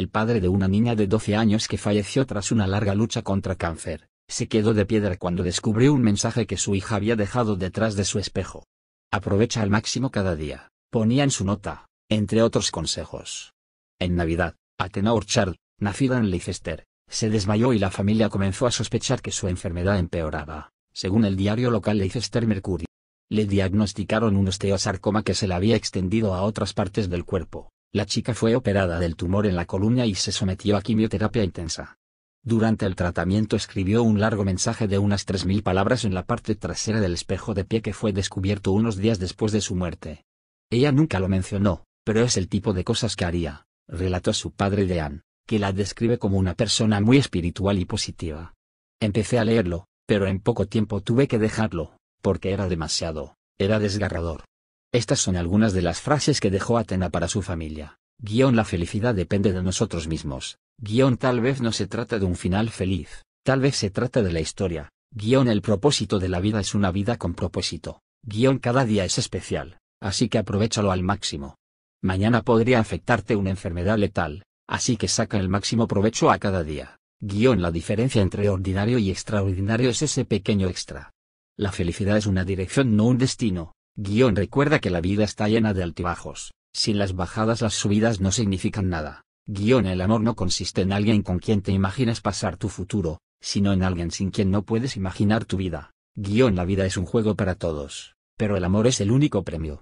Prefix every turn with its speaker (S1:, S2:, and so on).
S1: el padre de una niña de 12 años que falleció tras una larga lucha contra cáncer, se quedó de piedra cuando descubrió un mensaje que su hija había dejado detrás de su espejo. Aprovecha al máximo cada día, ponía en su nota, entre otros consejos. En Navidad, Athena Orchard, nacida en Leicester, se desmayó y la familia comenzó a sospechar que su enfermedad empeoraba, según el diario local Leicester Mercury. Le diagnosticaron un osteosarcoma que se le había extendido a otras partes del cuerpo. La chica fue operada del tumor en la columna y se sometió a quimioterapia intensa. Durante el tratamiento escribió un largo mensaje de unas 3.000 palabras en la parte trasera del espejo de pie que fue descubierto unos días después de su muerte. Ella nunca lo mencionó, pero es el tipo de cosas que haría, relató su padre Dean, que la describe como una persona muy espiritual y positiva. Empecé a leerlo, pero en poco tiempo tuve que dejarlo, porque era demasiado, era desgarrador. Estas son algunas de las frases que dejó Atena para su familia. Guión la felicidad depende de nosotros mismos. Guión tal vez no se trata de un final feliz, tal vez se trata de la historia. Guión el propósito de la vida es una vida con propósito. Guión cada día es especial, así que aprovechalo al máximo. Mañana podría afectarte una enfermedad letal, así que saca el máximo provecho a cada día. Guión la diferencia entre ordinario y extraordinario es ese pequeño extra. La felicidad es una dirección no un destino, Guión recuerda que la vida está llena de altibajos. Sin las bajadas las subidas no significan nada. Guión el amor no consiste en alguien con quien te imaginas pasar tu futuro, sino en alguien sin quien no puedes imaginar tu vida. Guión la vida es un juego para todos, pero el amor es el único premio.